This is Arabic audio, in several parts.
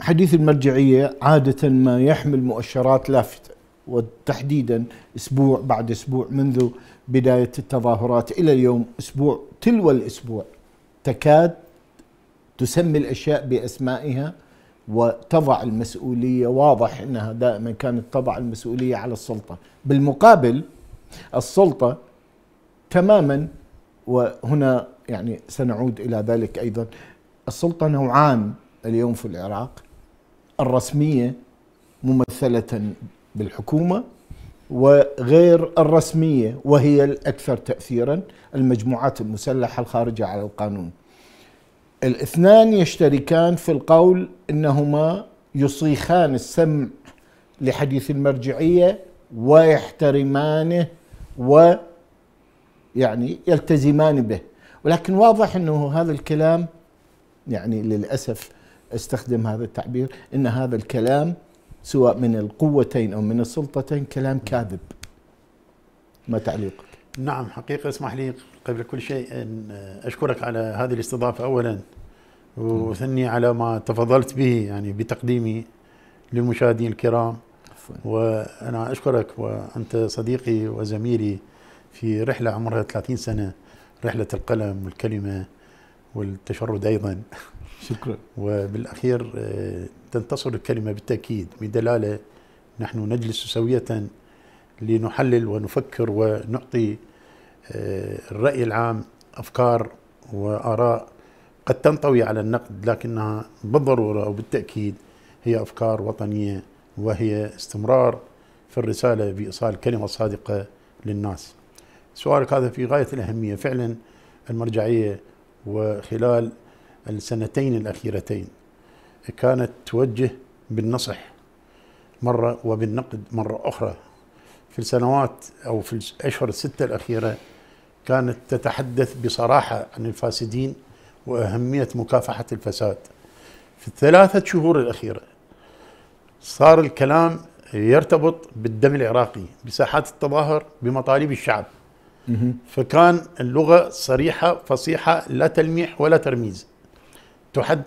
حديث المرجعية عادة ما يحمل مؤشرات لافتة وتحديدا أسبوع بعد أسبوع منذ بداية التظاهرات إلى اليوم أسبوع تلو الأسبوع تكاد تسمي الأشياء بأسمائها وتضع المسؤولية واضح أنها دائما كانت تضع المسؤولية على السلطة بالمقابل السلطة تماما وهنا يعني سنعود إلى ذلك أيضا السلطة نوعان اليوم في العراق الرسميه ممثله بالحكومه وغير الرسميه وهي الاكثر تاثيرا المجموعات المسلحه الخارجه على القانون. الاثنان يشتركان في القول انهما يصيخان السمع لحديث المرجعيه ويحترمانه و يعني يلتزمان به ولكن واضح انه هذا الكلام يعني للاسف استخدم هذا التعبير ان هذا الكلام سواء من القوتين او من السلطتين كلام كاذب ما تعليقك نعم حقيقه اسمح لي قبل كل شيء ان اشكرك على هذه الاستضافه اولا وثني على ما تفضلت به يعني بتقديمي للمشاهدين الكرام وانا اشكرك وانت صديقي وزميلي في رحله عمرها 30 سنه رحله القلم والكلمه والتشرد ايضا شكرا وبالأخير آه، تنتصر الكلمة بالتأكيد بدلالة نحن نجلس سوية لنحلل ونفكر ونعطي آه، الرأي العام أفكار وآراء قد تنطوي على النقد لكنها بالضرورة وبالتاكيد هي أفكار وطنية وهي استمرار في الرسالة بإيصال الكلمة الصادقة للناس سؤالك هذا في غاية الأهمية فعلا المرجعية وخلال السنتين الأخيرتين كانت توجه بالنصح مرة وبالنقد مرة أخرى في السنوات أو في الأشهر الستة الأخيرة كانت تتحدث بصراحة عن الفاسدين وأهمية مكافحة الفساد في الثلاثة شهور الأخيرة صار الكلام يرتبط بالدم العراقي بساحات التظاهر بمطالب الشعب فكان اللغة صريحة فصيحة لا تلميح ولا ترميز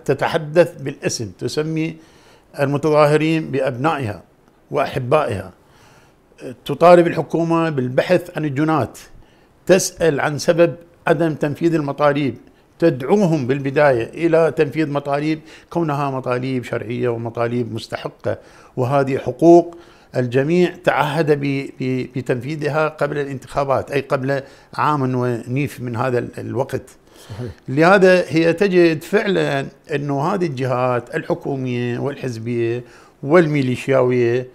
تتحدث بالاسم تسمي المتظاهرين بأبنائها وأحبائها تطالب الحكومة بالبحث عن الجنات تسأل عن سبب عدم تنفيذ المطالب تدعوهم بالبداية إلى تنفيذ مطالب كونها مطالب شرعية ومطالب مستحقة وهذه حقوق الجميع تعهد بتنفيذها قبل الانتخابات أي قبل عام ونيف من هذا الوقت صحيح. لهذا هي تجد فعلا انه هذه الجهات الحكوميه والحزبيه والميليشياويه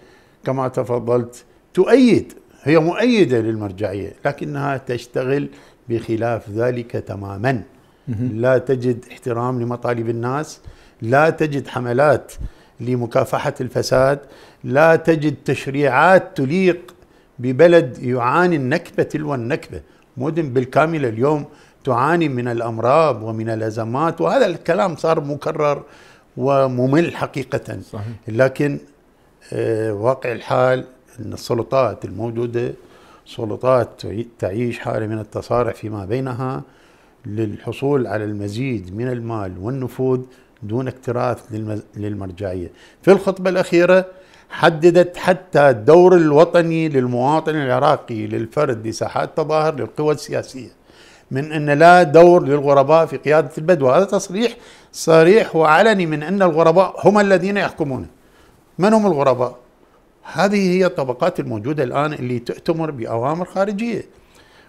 كما تفضلت تؤيد هي مؤيده للمرجعيه لكنها تشتغل بخلاف ذلك تماما لا تجد احترام لمطالب الناس لا تجد حملات لمكافحه الفساد لا تجد تشريعات تليق ببلد يعاني النكبه تلو النكبه مدن بالكامله اليوم تعاني من الامراض ومن الازمات وهذا الكلام صار مكرر وممل حقيقه صحيح. لكن آه، واقع الحال ان السلطات الموجوده سلطات تعيش حاله من التصارع فيما بينها للحصول على المزيد من المال والنفوذ دون اكتراث للمرجعيه. في الخطبه الاخيره حددت حتى الدور الوطني للمواطن العراقي للفرد لساحات تظاهر للقوى السياسيه. من أن لا دور للغرباء في قيادة البدو، هذا تصريح صريح وعلني من أن الغرباء هم الذين يحكمون من هم الغرباء؟ هذه هي الطبقات الموجودة الآن اللي تؤتمر بأوامر خارجية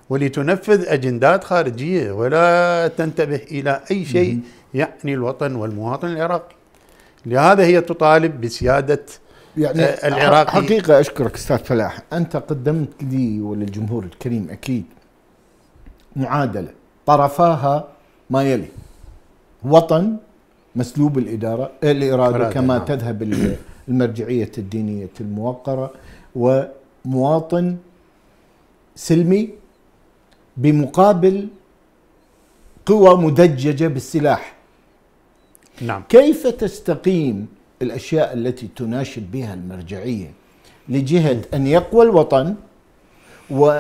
واللي تنفذ أجندات خارجية ولا تنتبه إلى أي شيء يعني الوطن والمواطن العراقي لهذا هي تطالب بسيادة يعني آه، العراقي حقيقة أشكرك أستاذ فلاح أنت قدمت لي وللجمهور الكريم أكيد معادله طرفاها ما يلي وطن مسلوب الاداره الاراده كما نعم. تذهب المرجعيه الدينيه الموقره ومواطن سلمي بمقابل قوى مدججه بالسلاح نعم كيف تستقيم الاشياء التي تناشد بها المرجعيه لجهه ان يقوى الوطن و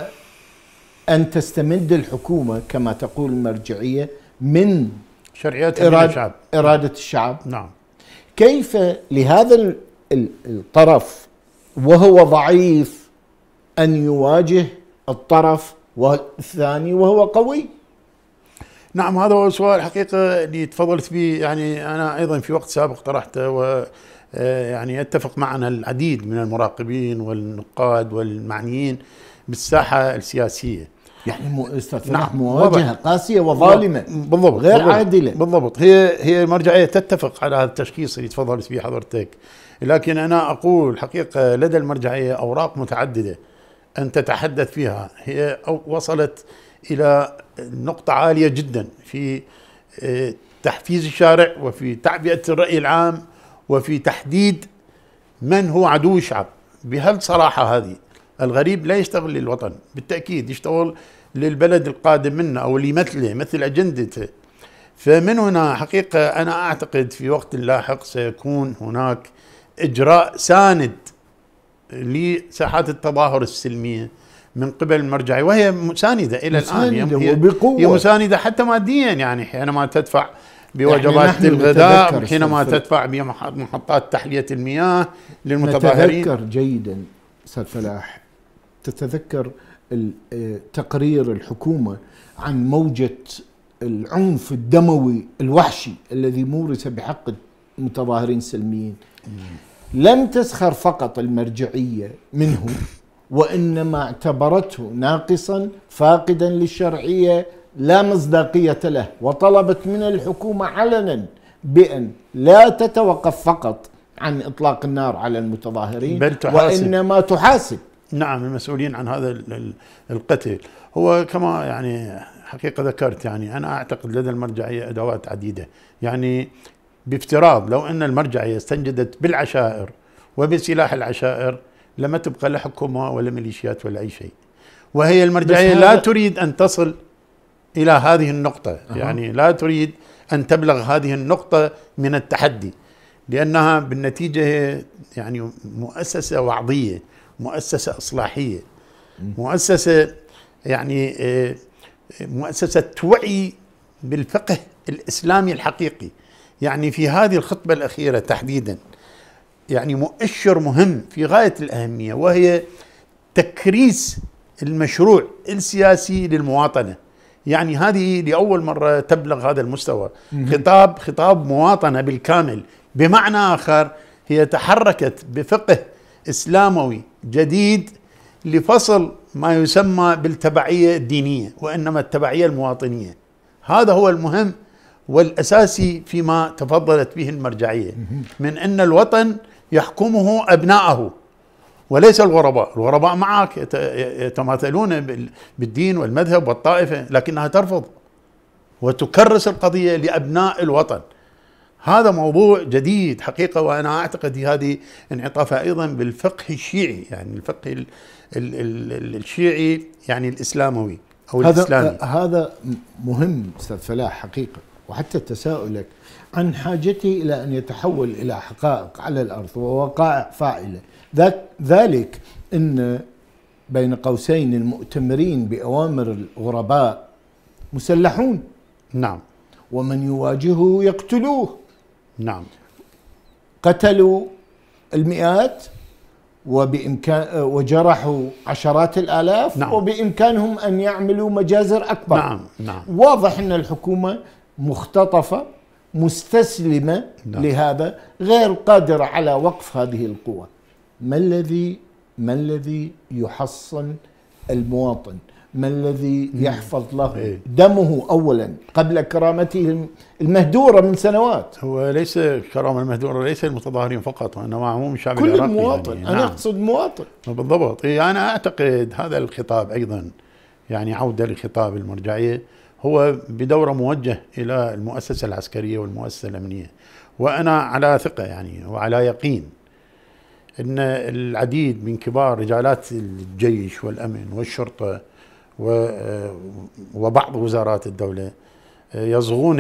أن تستمد الحكومة كما تقول المرجعية من شرعيات إراد الشعب إرادة نعم. الشعب نعم كيف لهذا الطرف وهو ضعيف أن يواجه الطرف والثاني وهو قوي نعم هذا هو سؤال حقيقة اللي تفضلت به يعني أنا أيضا في وقت سابق طرحته و آه، يعني يتفق معنا العديد من المراقبين والنقاد والمعنيين بالساحه السياسيه يعني استاذ نعم مواجهه قاسيه وظالمه بالضبط غير بالضبط عادله بالضبط هي هي المرجعيه تتفق على هذا التشخيص اللي تفضلت به حضرتك لكن انا اقول حقيقه لدى المرجعيه اوراق متعدده ان تتحدث فيها هي وصلت الى نقطه عاليه جدا في آه، تحفيز الشارع وفي تعبئه الراي العام وفي تحديد من هو عدو الشعب بهالصراحه هذه الغريب لا يشتغل للوطن بالتأكيد يشتغل للبلد القادم منه أو لمثله مثل أجندته فمن هنا حقيقة أنا أعتقد في وقت لاحق سيكون هناك إجراء ساند لساحات التظاهر السلمية من قبل المرجعيه وهي مساندة إلى مساندة الآن هي, وبقوة. هي مساندة حتى ماديا يعني حينما تدفع يعني بوجبات الغذاء حينما تدفع بمحطات تحلية المياه للمتظاهرين نتذكر جيدا استاذ فلاح تتذكر آه، تقرير الحكومة عن موجة العنف الدموي الوحشي الذي مورس بحق المتظاهرين السلميين لم تسخر فقط المرجعية منه وإنما اعتبرته ناقصا فاقدا للشرعية لا مصداقية له وطلبت من الحكومة علنا بأن لا تتوقف فقط عن إطلاق النار على المتظاهرين بل تحاسب. وإنما تحاسب نعم المسؤولين عن هذا القتل هو كما يعني حقيقة ذكرت يعني أنا أعتقد لدى المرجعية أدوات عديدة يعني بافتراض لو أن المرجعية استنجدت بالعشائر وبسلاح العشائر لما تبقى لا حكومة ولا ميليشيات ولا أي شيء وهي المرجعية لا تريد أن تصل إلى هذه النقطة أه. يعني لا تريد أن تبلغ هذه النقطة من التحدي لأنها بالنتيجة يعني مؤسسة وعضية مؤسسة إصلاحية مؤسسة يعني آه، مؤسسة توعي بالفقه الإسلامي الحقيقي يعني في هذه الخطبة الأخيرة تحديدا يعني مؤشر مهم في غاية الأهمية وهي تكريس المشروع السياسي للمواطنة يعني هذه لأول مرة تبلغ هذا المستوى خطاب خطاب مواطنة بالكامل بمعنى آخر هي تحركت بفقه اسلاموي جديد لفصل ما يسمى بالتبعيه الدينيه وانما التبعيه المواطنيه هذا هو المهم والاساسي فيما تفضلت به المرجعيه من ان الوطن يحكمه ابناءه وليس الغرباء، الغرباء معك يتماثلون بالدين والمذهب والطائفه لكنها ترفض وتكرس القضيه لابناء الوطن هذا موضوع جديد حقيقة وأنا أعتقد هذه انعطافها أيضا بالفقه الشيعي يعني الفقه الـ الـ الـ الشيعي يعني الإسلاموي أو هذا الإسلامي هذا مهم أستاذ فلاح حقيقة وحتى تساؤلك عن حاجتي إلى أن يتحول إلى حقائق على الأرض ووقائع فاعلة ذاك ذلك أن بين قوسين المؤتمرين بأوامر الغرباء مسلحون نعم ومن يواجهه يقتلوه نعم قتلوا المئات وبامكان وجرحوا عشرات الالاف نعم. وبامكانهم ان يعملوا مجازر اكبر نعم نعم واضح ان الحكومه مختطفه مستسلمه نعم. لهذا غير قادره على وقف هذه القوة ما الذي ما الذي يحصن المواطن ما الذي يحفظ له إيه. دمه اولا قبل كرامته المهدوره من سنوات هو ليس الكرامه المهدوره ليس المتظاهرين فقط وانما عموم الشعب كل العراقي يعني. مواطن يعني. انا نعم. اقصد مواطن بالضبط إيه، انا اعتقد هذا الخطاب ايضا يعني عوده لخطاب المرجعيه هو بدوره موجه الى المؤسسه العسكريه والمؤسسه الامنيه وانا على ثقه يعني وعلى يقين ان العديد من كبار رجالات الجيش والامن والشرطه آه، وبعض وزارات الدولة آه، يصغون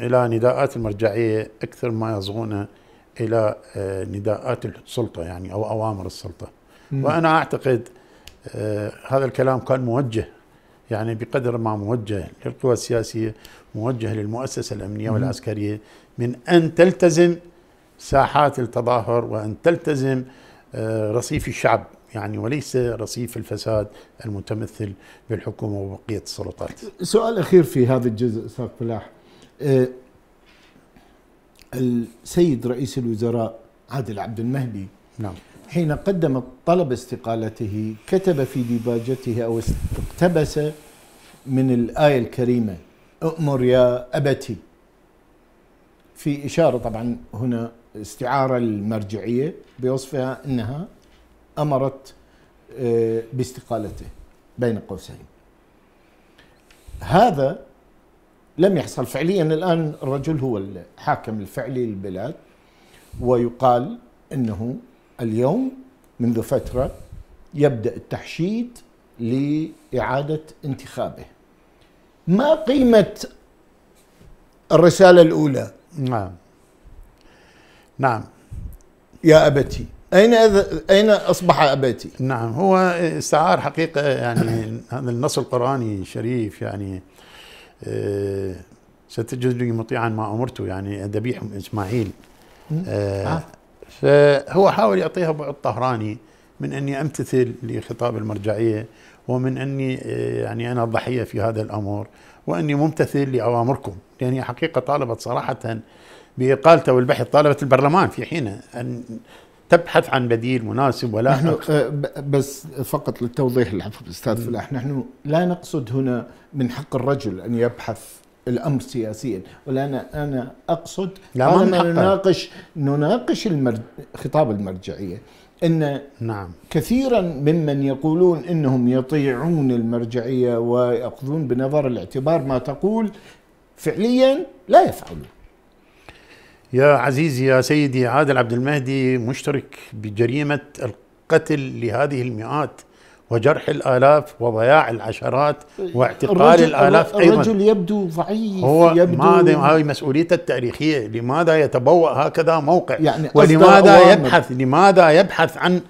إلى نداءات المرجعية أكثر ما يصغون إلى آه، نداءات السلطة يعني أو أوامر السلطة مم. وأنا أعتقد هذا الكلام كان موجه يعني بقدر ما موجه للقوى السياسية موجه للمؤسسة الأمنية مم. والعسكرية من أن تلتزم ساحات التظاهر وأن تلتزم رصيف الشعب يعني وليس رصيف الفساد المتمثل بالحكومة وبقية السلطات سؤال أخير في هذا الجزء أستاذ فلاح آه، السيد رئيس الوزراء عادل عبد المهدي نعم حين قدم طلب استقالته كتب في ديباجته أو اقتبس من الآية الكريمة أؤمر يا أبتي في إشارة طبعا هنا استعارة المرجعية بوصفها أنها امرت آه، باستقالته بين قوسين هذا لم يحصل فعليا الان الرجل هو الحاكم الفعلي للبلاد ويقال انه اليوم منذ فتره يبدا التحشيد لاعاده انتخابه ما قيمه الرساله الاولى نعم نعم يا ابتي أين أذ... أين أصبح ابيتي؟ نعم هو استعار حقيقة يعني هذا النص القرآني الشريف يعني آه، ستجدني مطيعا ما أمرته يعني ذبيح إسماعيل آه، آه. فهو حاول يعطيها بعد طهراني من أني أمتثل لخطاب المرجعية ومن أني يعني أنا ضحية في هذا الأمر وأني ممتثل لأوامركم لأن هي حقيقة طالبت صراحة بإقالته والبحث طالبت البرلمان في حينه أن تبحث عن بديل مناسب ولا نحن آه، بس فقط للتوضيح العفو استاذ فلاح نحن لا نقصد هنا من حق الرجل ان يبحث الامر سياسيا ولا انا انا اقصد لا ما نناقش نناقش المرج... خطاب المرجعيه ان نعم كثيرا ممن يقولون انهم يطيعون المرجعيه وياخذون بنظر الاعتبار ما تقول فعليا لا يفعلون يا عزيزي يا سيدي عادل عبد المهدي مشترك بجريمة القتل لهذه المئات وجرح الآلاف وضياع العشرات واعتقال الآلاف أيضا الرجل يبدو ضعيف هو يبدو ماذا هاي مسؤوليته التاريخية لماذا يتبوأ هكذا موقع يعني ولماذا يبحث لماذا يبحث عن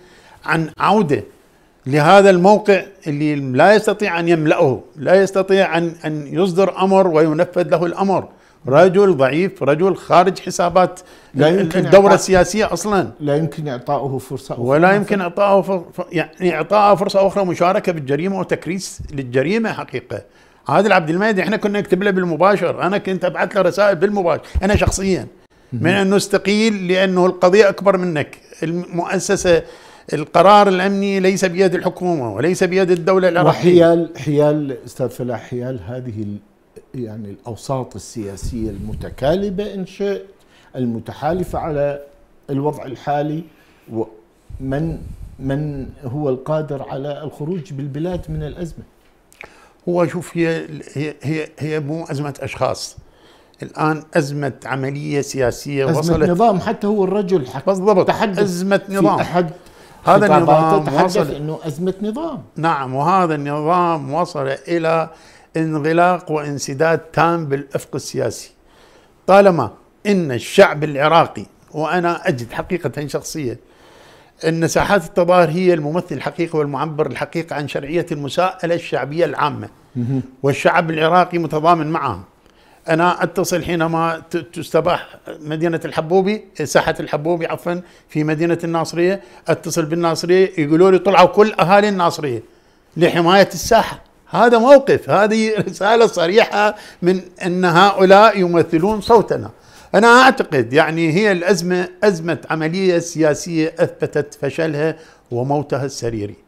عن عودة لهذا الموقع اللي لا يستطيع أن يملأه لا يستطيع أن أن يصدر أمر وينفذ له الأمر رجل ضعيف رجل خارج حسابات يعني الدورة السياسية أصلا لا يمكن إعطاؤه فرصة أخرى ولا يمكن إعطاؤه يعني إعطاؤه فرصة أخرى مشاركة بالجريمة وتكريس للجريمة حقيقة عادل عبد المهدي احنا كنا نكتب له بالمباشر انا كنت ابعث له رسائل بالمباشر انا شخصيا من انه استقيل لانه القضيه اكبر منك المؤسسه القرار الامني ليس بيد الحكومه وليس بيد الدوله العراقيه وحيال حيال استاذ فلاح حيال هذه يعني الأوساط السياسية المتكالبة إن شئت المتحالفة على الوضع الحالي ومن من هو القادر على الخروج بالبلاد من الأزمة هو شوف هي هي هي, هي مو أزمة أشخاص الآن أزمة عملية سياسية أزمة وصلت نظام حتى هو الرجل حق بالضبط تحدث أزمة نظام في أحد هذا النظام تحدث وصل إنه أزمة نظام نعم وهذا النظام وصل إلى انغلاق وانسداد تام بالافق السياسي طالما ان الشعب العراقي وانا اجد حقيقه شخصيه ان ساحات التظاهر هي الممثل الحقيقي والمعبر الحقيقي عن شرعيه المساءله الشعبيه العامه والشعب العراقي متضامن معها انا اتصل حينما تستباح مدينه الحبوبي ساحه الحبوبي عفوا في مدينه الناصريه اتصل بالناصريه يقولوا لي طلعوا كل اهالي الناصريه لحمايه الساحه هذا موقف هذه رسالة صريحة من أن هؤلاء يمثلون صوتنا أنا أعتقد يعني هي الأزمة أزمة عملية سياسية أثبتت فشلها وموتها السريري